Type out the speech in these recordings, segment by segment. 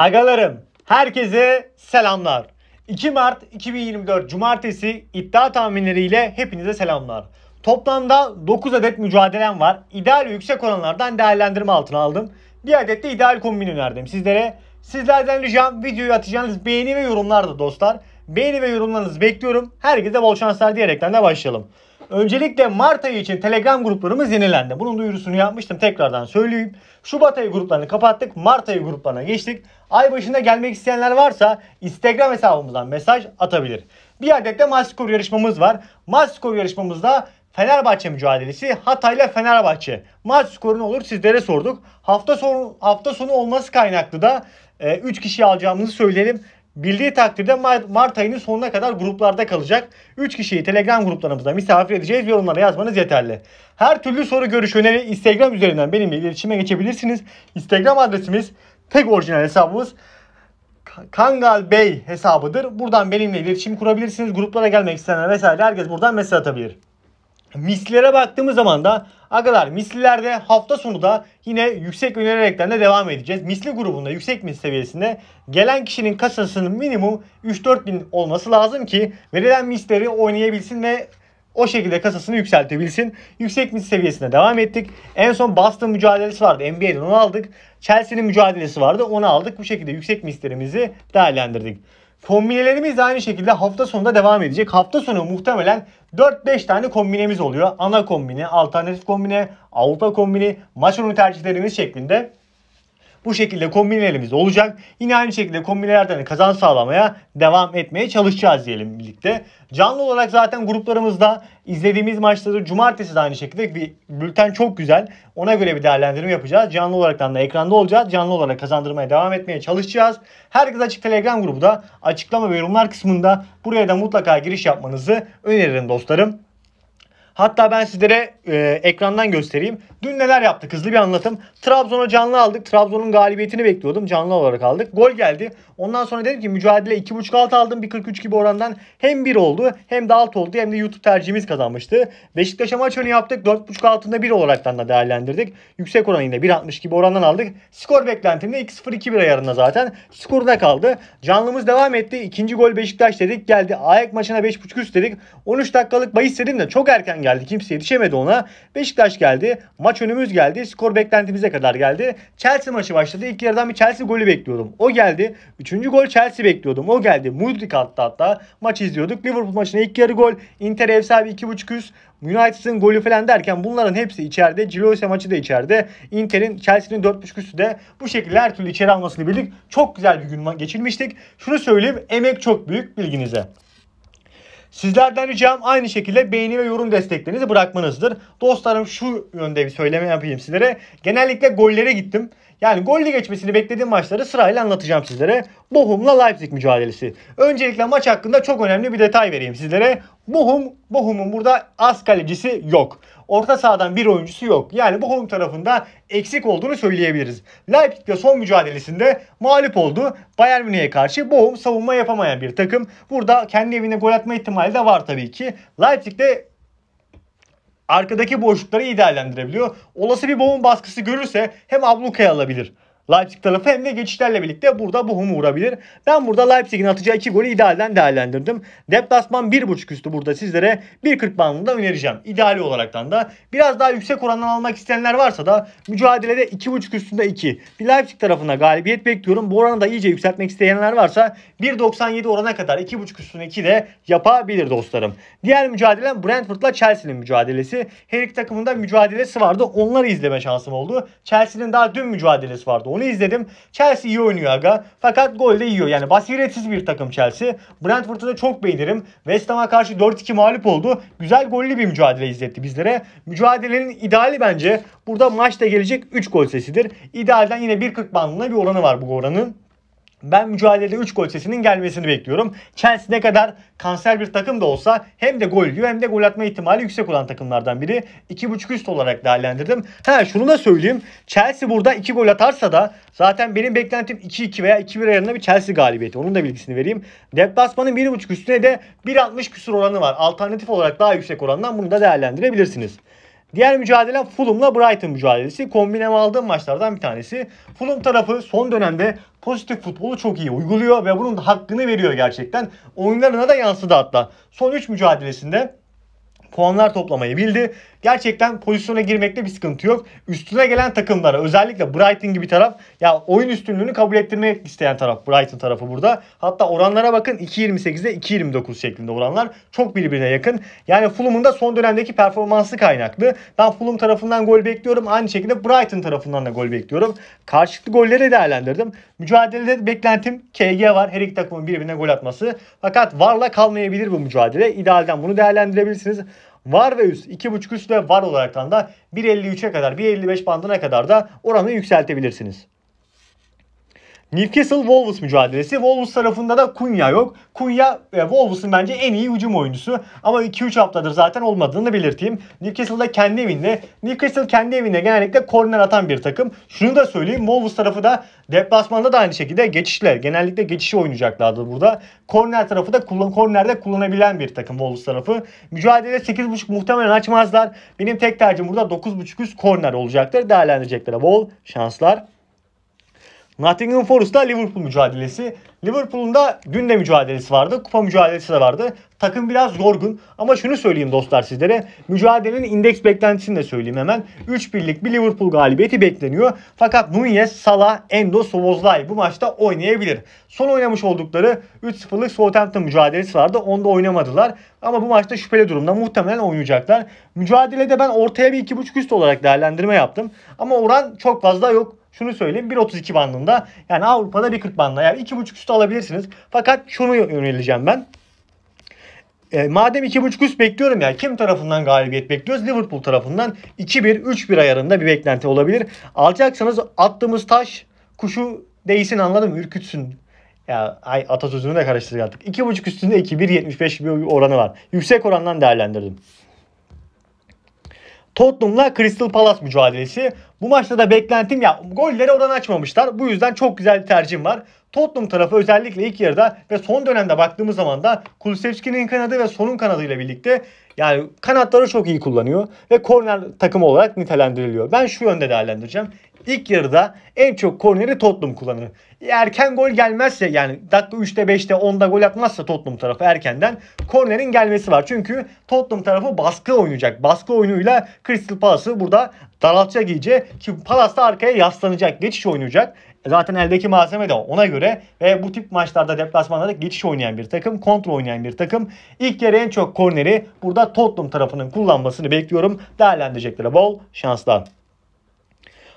Agalarım, herkese selamlar. 2 Mart 2024 Cumartesi iddia tahminleriyle hepinize selamlar. Toplamda 9 adet mücadelem var. İdeal ve yüksek oranlardan değerlendirme altına aldım. Bir adet de ideal kombin önerdim sizlere. Sizlerden ricam videoyu atacağınız beğeni ve yorumlardı dostlar. Beğeni ve yorumlarınızı bekliyorum. Herkese bol şanslar diyerekten de başlayalım. Öncelikle Mart ayı için Telegram gruplarımız yenilendi. Bunun duyurusunu yapmıştım tekrardan söyleyeyim. Şubat ayı gruplarını kapattık. Mart ayı gruplarına geçtik. Ay başında gelmek isteyenler varsa Instagram hesabımızdan mesaj atabilir. Bir adet de maskor yarışmamız var. Maskor yarışmamızda Fenerbahçe mücadelesi Hatay'la Fenerbahçe. Maç skoru ne olur sizlere sorduk. Hafta sonu hafta sonu olması kaynaklı da 3 e, kişi alacağımızı söyleyelim. Bildiği takdirde Mart ayının sonuna kadar gruplarda kalacak. 3 kişiyi Telegram gruplarımızda misafir edeceğiz. Yorumlara yazmanız yeterli. Her türlü soru, görüş, öneri Instagram üzerinden benimle iletişime geçebilirsiniz. Instagram adresimiz tek orijinal hesabımız Kangal Bey hesabıdır. Buradan benimle iletişim kurabilirsiniz. Gruplara gelmek isteyenler vesaire herkes buradan mesaj atabilir. Mislilere baktığımız zaman da arkadaşlar mislilerde hafta sonu da yine yüksek önererekten de devam edeceğiz. Misli grubunda yüksek misli seviyesinde gelen kişinin kasasının minimum 3-4 bin olması lazım ki verilen misleri oynayabilsin ve o şekilde kasasını yükseltebilsin. Yüksek mid seviyesine devam ettik. En son Boston mücadelesi vardı. NBA'den onu aldık. Chelsea'nin mücadelesi vardı. Onu aldık. Bu şekilde yüksek mislerimizi değerlendirdik. Kombinelerimiz de aynı şekilde hafta sonunda devam edecek. Hafta sonu muhtemelen 4-5 tane kombinemiz oluyor. Ana kombine, alternatif kombine, Avrupa kombini, maç ürünü tercihlerimiz şeklinde. Bu şekilde kombinelerimiz olacak. Yine aynı şekilde kombinelerden kazan sağlamaya devam etmeye çalışacağız diyelim birlikte. Canlı olarak zaten gruplarımızda izlediğimiz maçları cumartesi de aynı şekilde bir bülten çok güzel. Ona göre bir değerlendirme yapacağız. Canlı olarak da ekranda olacağız. Canlı olarak kazandırmaya devam etmeye çalışacağız. Herkes Açık Telegram grubu da açıklama ve yorumlar kısmında buraya da mutlaka giriş yapmanızı öneririm dostlarım. Hatta ben sizlere e, ekrandan göstereyim. Dün neler yaptık hızlı bir anlatım. Trabzon'a canlı aldık. Trabzon'un galibiyetini bekliyordum. Canlı olarak aldık. Gol geldi. Ondan sonra dedim ki mücadele 2.5 alt aldım. 1.43 gibi orandan hem 1 oldu hem de alt oldu hem de YouTube tercihimiz kazanmıştı. Beşiktaş'a maç önü yaptık. 4.5 altında 1 olaraktan da değerlendirdik. Yüksek oran yine 1.60 gibi orandan aldık. Skor beklentimde 20 2 ayarında zaten. Skorda kaldı. Canlımız devam etti. İkinci gol Beşiktaş dedik. Geldi. Ayak maçına 5.5 üst dedik. 13 dakikalık bahis dedim de çok erken geldi geldi. Kimse yetişemedi ona. Beşiktaş geldi. Maç önümüz geldi. Skor beklentimize kadar geldi. Chelsea maçı başladı. İlk yarıdan bir Chelsea golü bekliyordum. O geldi. Üçüncü gol Chelsea bekliyordum. O geldi. Mudrik attı hatta. Maç izliyorduk. Liverpool maçına ilk yarı gol. Inter ev sahibi 2.5 üst. United'ın golü falan derken bunların hepsi içeride. Ciloise maçı da içeride. Inter'in Chelsea'nin 4.5 üstü de bu şekilde her türlü içeri almasını bildik. Çok güzel bir gün geçirmiştik. Şunu söyleyeyim emek çok büyük bilginize. Sizlerden ricam aynı şekilde beğeni ve yorum desteklerinizi bırakmanızdır. Dostlarım şu yönde bir söyleme yapayım sizlere. Genellikle gollere gittim. Yani gollü geçmesini beklediğim maçları sırayla anlatacağım sizlere. Bochum'la Leipzig mücadelesi. Öncelikle maç hakkında çok önemli bir detay vereyim sizlere. Bochum, Bochum'un burada az kalecisi yok. Orta sahadan bir oyuncusu yok. Yani Bochum tarafında eksik olduğunu söyleyebiliriz. Leipzig'le son mücadelesinde mağlup oldu. Bayern Münih'e karşı Bochum savunma yapamayan bir takım. Burada kendi evine gol atma ihtimali de var tabii ki. Leipzig'de arkadaki boşlukları iyi değerlendirebiliyor. Olası bir bomba baskısı görürse hem ablukaya alabilir Leipzig tarafı hem de geçişlerle birlikte burada buhumu vurabilir. Ben burada Leipzig'in atacağı 2 golü idealden değerlendirdim. Deplasman 1.5 üstü burada sizlere 1.40 bandında önereceğim. İdeali olaraktan da biraz daha yüksek orandan almak isteyenler varsa da mücadelede 2.5 üstünde 2. Bir Leipzig tarafına galibiyet bekliyorum. Bu oranı da iyice yükseltmek isteyenler varsa 1.97 orana kadar 2.5 üstünde 2 de yapabilir dostlarım. Diğer mücadelem Brentford'la Chelsea'nin mücadelesi. Her iki takımında mücadelesi vardı. Onları izleme şansım oldu. Chelsea'nin daha dün mücadelesi vardı. Bunu izledim. Chelsea iyi oynuyor aga. Fakat gol de yiyor. Yani basiretsiz bir takım Chelsea. Brentford'u da çok beğenirim. West Ham'a karşı 4-2 mağlup oldu. Güzel gollü bir mücadele izletti bizlere. Mücadelenin ideali bence burada maçta gelecek 3 gol sesidir. İdealden yine 1.40 bandına bir oranı var bu oranın. Ben mücadelede 3 gol sesinin gelmesini bekliyorum. Chelsea ne kadar kanser bir takım da olsa hem de gol yiyor hem de gol atma ihtimali yüksek olan takımlardan biri. 2.5 üst olarak değerlendirdim. Ha şunu da söyleyeyim. Chelsea burada 2 gol atarsa da zaten benim beklentim 2-2 veya 2-1 ayarında bir Chelsea galibiyeti. Onun da bilgisini vereyim. Deplasmanın 1.5 üstüne de 1.60 küsur oranı var. Alternatif olarak daha yüksek orandan bunu da değerlendirebilirsiniz. Diğer mücadelem Fulham'la Brighton mücadelesi. Kombinem aldığım maçlardan bir tanesi. Fulham tarafı son dönemde pozitif futbolu çok iyi uyguluyor ve bunun da hakkını veriyor gerçekten. Oyunlarına da yansıdı hatta. Son 3 mücadelesinde puanlar toplamayı bildi. Gerçekten pozisyona girmekte bir sıkıntı yok. Üstüne gelen takımlara özellikle Brighton gibi taraf ya oyun üstünlüğünü kabul ettirmek isteyen taraf Brighton tarafı burada. Hatta oranlara bakın 2.28'de 2.29 şeklinde oranlar. Çok birbirine yakın. Yani Fulham'ın da son dönemdeki performansı kaynaklı. Ben Fulham tarafından gol bekliyorum. Aynı şekilde Brighton tarafından da gol bekliyorum. Karşılıklı golleri değerlendirdim. Mücadelede beklentim KG var. Her iki takımın birbirine gol atması. Fakat varla kalmayabilir bu mücadele. İdealden bunu değerlendirebilirsiniz var ve üst. 2.5 üst ve var olaraktan da 1.53'e kadar 1.55 bandına kadar da oranı yükseltebilirsiniz. Newcastle Wolves mücadelesi. Wolves tarafında da Kunya yok. Kunya e, Wolves'ın bence en iyi hücum oyuncusu. Ama 2-3 haftadır zaten olmadığını belirteyim. Newcastle'da kendi evinde. Newcastle kendi evinde genellikle korner atan bir takım. Şunu da söyleyeyim. Wolves tarafı da deplasmanda da aynı şekilde geçişle. Genellikle geçişi oynayacaklardı burada. Korner tarafı da kullan, kornerde kullanabilen bir takım Wolves tarafı. Mücadele 8.5 muhtemelen açmazlar. Benim tek tercihim burada 9.5 üst korner olacaktır. Değerlendirecekler bol şanslar. Nottingham Forest'ta Liverpool mücadelesi. Liverpool'un da dün de mücadelesi vardı. Kupa mücadelesi de vardı. Takım biraz yorgun ama şunu söyleyeyim dostlar sizlere. Mücadelenin indeks beklentisini de söyleyeyim hemen. 3 birlik bir Liverpool galibiyeti bekleniyor. Fakat Nunez, Salah, Endo, Szoboszlai bu maçta oynayabilir. Son oynamış oldukları 3-0'lık Southampton mücadelesi vardı. Onda oynamadılar. Ama bu maçta şüpheli durumda muhtemelen oynayacaklar. Mücadelede ben ortaya bir 2.5 üst olarak değerlendirme yaptım. Ama oran çok fazla yok şunu söyleyeyim 1.32 bandında yani Avrupa'da 1.40 bandında yani 2.5 üstü alabilirsiniz. Fakat şunu yöneleceğim ben. E, madem 2.5 üst bekliyorum ya kim tarafından galibiyet bekliyoruz? Liverpool tarafından 2-1 3-1 ayarında bir beklenti olabilir. Alacaksanız attığımız taş kuşu değilsin anladım ürkütsün. Ya ay atasözünü de karıştırdık artık. 2.5 üstünde 2 1.75 gibi bir oranı var. Yüksek orandan değerlendirdim. Tottenham'la Crystal Palace mücadelesi. Bu maçta da beklentim ya golleri oran açmamışlar. Bu yüzden çok güzel bir tercihim var. Tottenham tarafı özellikle ilk yarıda ve son dönemde baktığımız zaman da Kulusevski'nin kanadı ve Son'un kanadıyla birlikte yani kanatları çok iyi kullanıyor ve korner takımı olarak nitelendiriliyor. Ben şu yönde değerlendireceğim. İlk yarıda en çok korneri Tottenham kullanır. Erken gol gelmezse yani dakika 3'te 5'te 10'da gol atmazsa Tottenham tarafı erkenden kornerin gelmesi var. Çünkü Tottenham tarafı baskı oynayacak. Baskı oyunuyla Crystal Palace'ı burada daraltacak iyice. Ki Palace da arkaya yaslanacak. Geçiş oynayacak. E zaten eldeki malzeme de ona göre ve bu tip maçlarda deplasmanlarda geçiş oynayan bir takım, kontrol oynayan bir takım. İlk yarı en çok korneri burada Tottenham tarafının kullanmasını bekliyorum. Değerlendireceklere bol şanslar.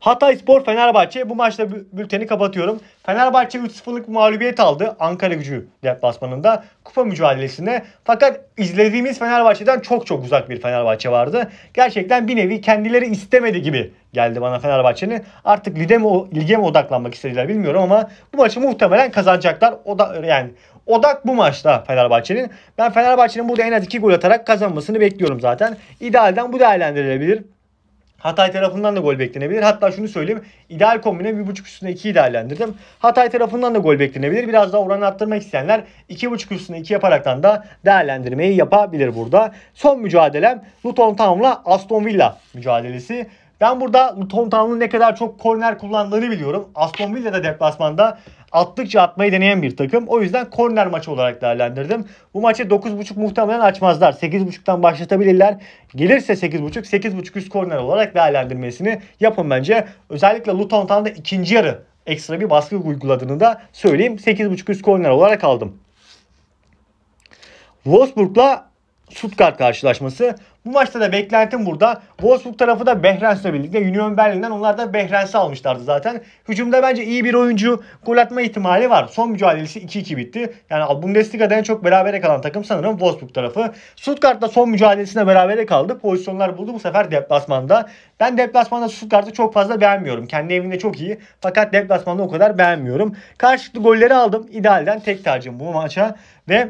Hatay Spor Fenerbahçe bu maçta bülteni kapatıyorum. Fenerbahçe 3-0'lık mağlubiyet aldı Ankara gücü deplasmanında kupa mücadelesinde. Fakat izlediğimiz Fenerbahçe'den çok çok uzak bir Fenerbahçe vardı. Gerçekten bir nevi kendileri istemedi gibi geldi bana Fenerbahçe'nin. Artık lige mi, lige mi odaklanmak istediler bilmiyorum ama bu maçı muhtemelen kazanacaklar. O da yani odak bu maçta Fenerbahçe'nin. Ben Fenerbahçe'nin burada en az 2 gol atarak kazanmasını bekliyorum zaten. İdealden bu değerlendirilebilir. Hatay tarafından da gol beklenebilir. Hatta şunu söyleyeyim. İdeal kombine 1.5 üstüne 2'yi değerlendirdim. Hatay tarafından da gol beklenebilir. Biraz daha oranı arttırmak isteyenler 2.5 üstüne 2 yaparaktan da değerlendirmeyi yapabilir burada. Son mücadelem Luton Town'la Aston Villa mücadelesi. Ben burada Luton Town'un ne kadar çok korner kullandığını biliyorum. Aston Villa da deplasmanda attıkça atmayı deneyen bir takım. O yüzden korner maçı olarak değerlendirdim. Bu maçı 9.5 muhtemelen açmazlar. 8.5'tan başlatabilirler. Gelirse 8.5, 8.5 üst korner olarak değerlendirmesini yapın bence. Özellikle Luton da ikinci yarı ekstra bir baskı uyguladığını da söyleyeyim. 8.5 üst korner olarak aldım. Wolfsburg'la Stuttgart karşılaşması. Bu maçta da beklentim burada. Wolfsburg tarafı da Behrens'le birlikte. Union Berlin'den onlar da Behrens'i almışlardı zaten. Hücumda bence iyi bir oyuncu gol atma ihtimali var. Son mücadelesi 2-2 bitti. Yani Bundesliga'da en çok berabere kalan takım sanırım Wolfsburg tarafı. Stuttgart'ta son mücadelesinde berabere kaldı. Pozisyonlar buldu bu sefer deplasmanda. Ben deplasmanda Stuttgart'ı çok fazla beğenmiyorum. Kendi evinde çok iyi. Fakat deplasmanda o kadar beğenmiyorum. Karşılıklı golleri aldım. İdealden tek tercihim bu maça. Ve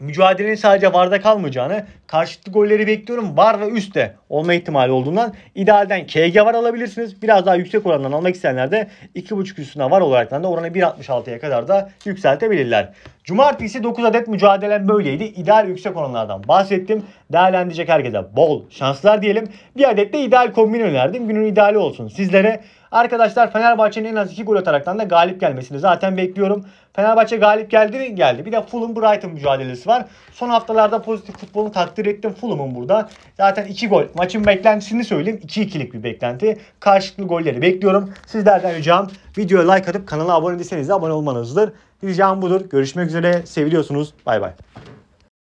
mücadelenin sadece VAR'da kalmayacağını, karşıtlı golleri bekliyorum VAR ve üstte olma ihtimali olduğundan idealden KG var alabilirsiniz. Biraz daha yüksek orandan almak isteyenler de 2.5 üstüne var olarak da oranı 1.66'ya kadar da yükseltebilirler. Cumartesi 9 adet mücadelem böyleydi. İdeal yüksek oranlardan bahsettim. Değerlendirecek herkese bol şanslar diyelim. Bir adet de ideal kombin önerdim. Günün ideali olsun. Sizlere Arkadaşlar Fenerbahçe'nin en az 2 gol ataraktan da galip gelmesini zaten bekliyorum. Fenerbahçe galip geldi mi? Geldi. Bir de Fulham Brighton mücadelesi var. Son haftalarda pozitif futbolunu takdir ettim Fulham'ın burada. Zaten 2 gol maçın beklentisini söyleyeyim. 2-2'lik bir beklenti. Karşılıklı golleri bekliyorum. Sizlerden ricam videoya like atıp kanala abone değilseniz de abone olmanızdır. Ricam budur. Görüşmek üzere. Seviliyorsunuz. Bay bay.